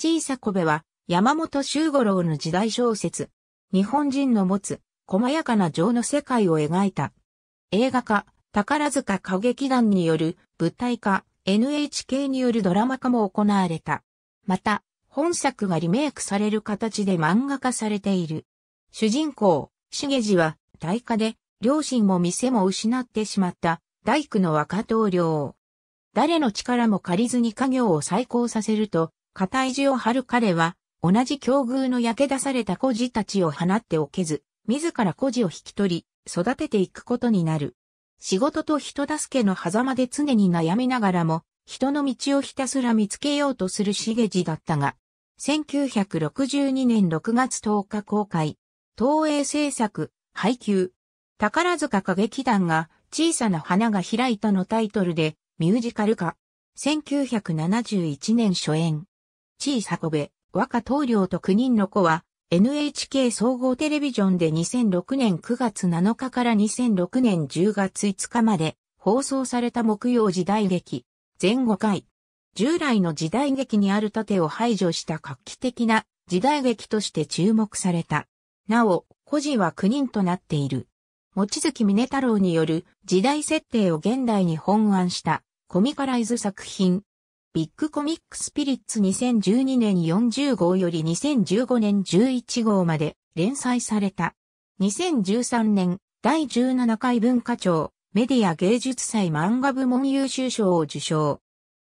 小さこべは山本周五郎の時代小説。日本人の持つ細やかな情の世界を描いた。映画化、宝塚歌劇団による舞台化、NHK によるドラマ化も行われた。また、本作がリメイクされる形で漫画化されている。主人公、げじは、大化で、両親も店も失ってしまった、大工の若棟梁。誰の力も借りずに家業を再興させると、片意地を張る彼は、同じ境遇の焼け出された孤児たちを放っておけず、自ら孤児を引き取り、育てていくことになる。仕事と人助けの狭間で常に悩みながらも、人の道をひたすら見つけようとするしげじだったが、1962年6月10日公開、東映制作、配給、宝塚歌劇団が小さな花が開いたのタイトルでミュージカル化、1971年初演。地位里部、若棟梁と9人の子は、NHK 総合テレビジョンで2006年9月7日から2006年10月5日まで放送された木曜時代劇、前後回。従来の時代劇にある盾を排除した画期的な時代劇として注目された。なお、孤児は9人となっている。望月峰太郎による時代設定を現代に本案したコミカライズ作品ビッグコミックスピリッツ2012年40号より2015年11号まで連載された。2013年第17回文化庁メディア芸術祭漫画部門優秀賞を受賞。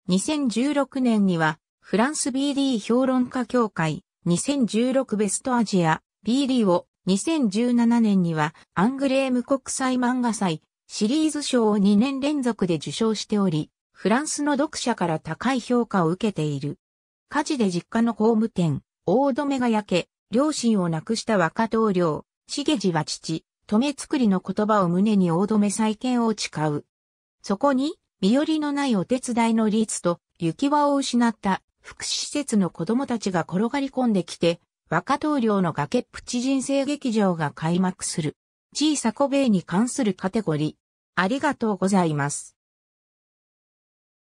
2016年にはフランス BD 評論家協会2016ベストアジア BD を2017年にはアングレーム国際漫画祭シリーズ賞を2年連続で受賞しており、フランスの読者から高い評価を受けている。火事で実家の工務店、大止めが焼け、両親を亡くした若棟梁、げじは父、止め作りの言葉を胸に大止め再建を誓う。そこに、身寄りのないお手伝いのリーツと、行き場を失った福祉施設の子供たちが転がり込んできて、若棟梁の崖っぷち人生劇場が開幕する。小さ小米に関するカテゴリー。ありがとうございます。